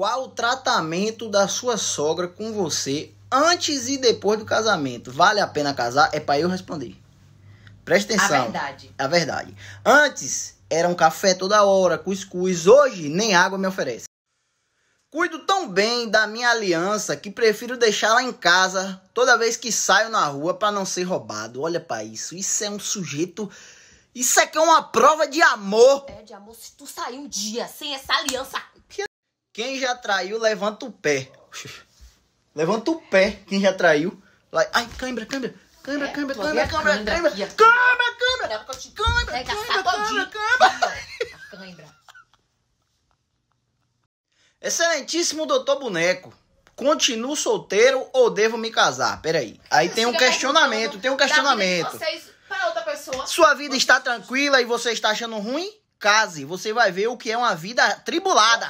qual o tratamento da sua sogra com você antes e depois do casamento? Vale a pena casar? É para eu responder. Presta atenção. A verdade. A verdade. Antes era um café toda hora, cuscuz. Hoje nem água me oferece. Cuido tão bem da minha aliança que prefiro deixá-la em casa toda vez que saio na rua para não ser roubado. Olha para isso. Isso é um sujeito. Isso aqui é, é uma prova de amor. É, de amor. Se tu sair um dia sem essa aliança. Quem já traiu, levanta o pé. Levanta o pé, quem já traiu. Ai, câimbra, câimbra. Câimbra, é, câimbra, câimbra, câimbra, câimbra. Câimbra, câimbra. Câimbra, câimbra, câimbra. Câimbra. Excelentíssimo doutor Boneco. Continuo solteiro ou devo me casar? Peraí. Aí tem um é questionamento, tem um questionamento. Sua vida está tranquila e você está achando ruim? Case, você vai ver o que é uma vida tribulada.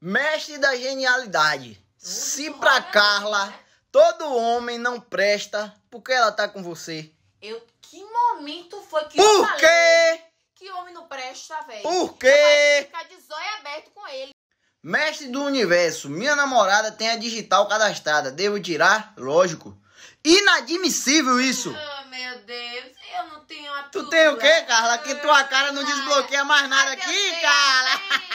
Mestre da genialidade. Se pra né? Carla, todo homem não presta, por que ela tá com você? Eu, que momento foi que eu Por falei quê? que homem não presta, velho? Por quê? Ficar de zóio aberto com ele. Mestre do universo, minha namorada tem a digital cadastrada. Devo tirar? Lógico. Inadmissível isso. Ah, meu Deus, eu não tenho a Tu tem o quê, Carla? Que tua cara não ah, desbloqueia mais nada Ai, aqui, Deus Carla. Deus.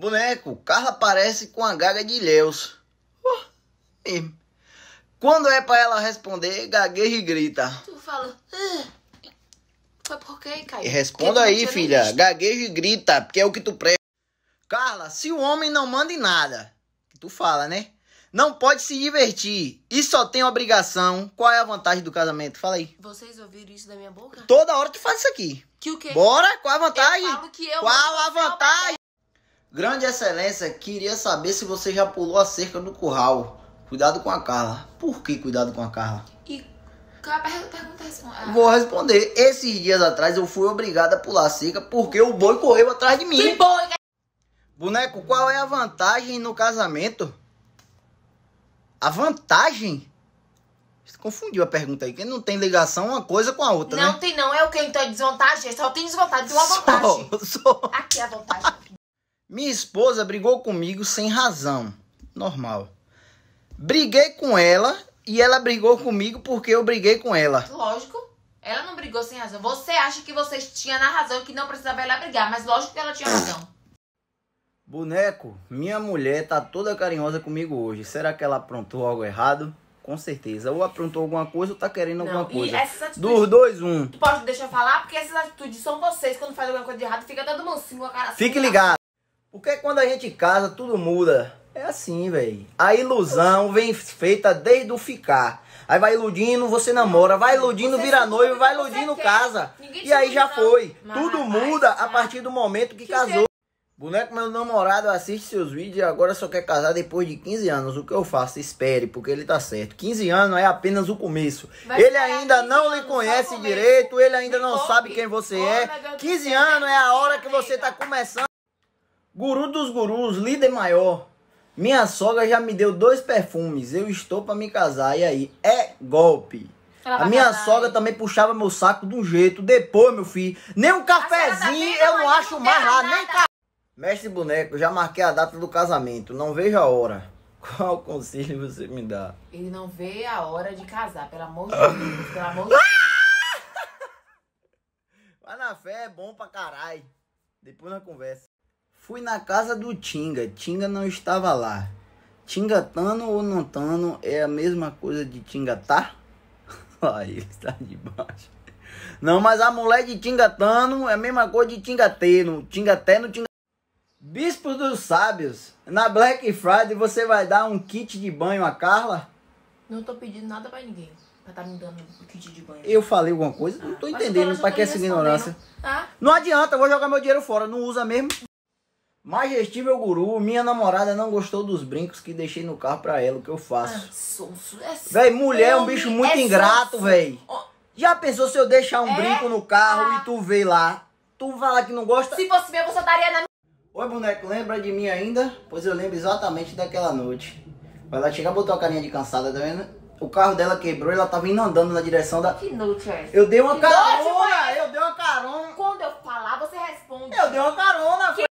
Boneco, Carla parece com a gaga de Ilhéus. Uh, Quando é para ela responder, gagueja e grita. Tu fala. Uh, foi por quê, Caio? Responda aí, filha. Gagueja e grita, porque é o que tu presta. Carla, se o homem não manda em nada, tu fala, né? Não pode se divertir e só tem obrigação. Qual é a vantagem do casamento? Fala aí. Vocês ouviram isso da minha boca? Toda hora tu faz isso aqui. Que o quê? Bora, qual a vantagem? Eu falo que eu qual a vantagem? Grande Excelência, queria saber se você já pulou a cerca do curral. Cuidado com a Carla. Por que cuidado com a Carla? a pergunta ah. Vou responder. Esses dias atrás eu fui obrigado a pular a cerca porque o boi correu atrás de mim. Que boi! Boneco, qual é a vantagem no casamento? A vantagem? Você confundiu a pergunta aí, que não tem ligação uma coisa com a outra, não né? Não tem não, é o que? Então é desvantagem? É só tem desvantagem, tem uma vantagem. Só, só. Aqui é a vantagem. Minha esposa brigou comigo sem razão. Normal. Briguei com ela e ela brigou comigo porque eu briguei com ela. Lógico. Ela não brigou sem razão. Você acha que você tinha na razão e que não precisava ela brigar, mas lógico que ela tinha razão. Boneco, minha mulher tá toda carinhosa comigo hoje. Será que ela aprontou algo errado? Com certeza. Ou aprontou alguma coisa ou tá querendo não, alguma coisa. Atitudes, Dos dois, um. Tu pode deixar falar, porque essas atitudes são vocês. Quando faz alguma coisa de errado, fica todo mundo assim com a cara assim, Fique assim, ligado. Porque quando a gente casa, tudo muda. É assim, velho. A ilusão vem feita desde o ficar. Aí vai iludindo, você namora, vai iludindo, você vira noivo, vai iludindo, casa. E aí já foi. Mas, tudo muda a partir do momento que, que casou. Boneco, meu namorado assiste seus vídeos e agora só quer casar depois de 15 anos. O que eu faço? Espere, porque ele tá certo. 15 anos é apenas o começo. ele ainda não lhe conhece direito, ele ainda não sabe quem você é. 15 anos né? é a hora que você tá começando. Guru dos gurus, líder maior. Minha sogra já me deu dois perfumes. Eu estou para me casar. E aí? É golpe. a minha casar, sogra hein? também puxava meu saco de um jeito. Depois, meu filho, nem um tá cafezinho tá eu não acho mais lá, nem ca... Mestre Boneco, já marquei a data do casamento. Não vejo a hora. Qual conselho você me dá? Ele não vê a hora de casar, pelo amor de Deus, pelo amor de Deus. Vai na fé, é bom pra caralho. Depois na conversa. Fui na casa do Tinga. Tinga não estava lá. Tingatano ou não tano é a mesma coisa de Tingatá? Aí ele está de baixo. Não, mas a mulher de Tingatano é a mesma coisa de Tingateno. Tingateno, Tinga... Bispos dos Sábios, na Black Friday você vai dar um kit de banho a Carla? Não tô pedindo nada pra ninguém. Pra tá me dando um kit de banho. Eu falei alguma coisa? Ah, não tô entendendo. Pra que essa ignorância? Ah. Não adianta, vou jogar meu dinheiro fora. Não usa mesmo. Majestível Guru, minha namorada não gostou dos brincos que deixei no carro pra ela, o que eu faço? Ah, sonso, é sonso. Véi, mulher é um bicho é muito é ingrato, véi. Já pensou se eu deixar um é? brinco no carro ah. e tu vê lá? Tu fala que não gosta? Se fosse meu, você daria na... Oi, boneco, lembra de mim ainda? Pois eu lembro exatamente daquela noite. Vai lá chegar, botou a carinha de cansada, tá vendo? O carro dela quebrou, ela tava indo andando na direção da... Que inútil é Eu dei uma que carona, noite, eu dei uma carona. Quando eu falar, você responde. Eu dei uma carona, que...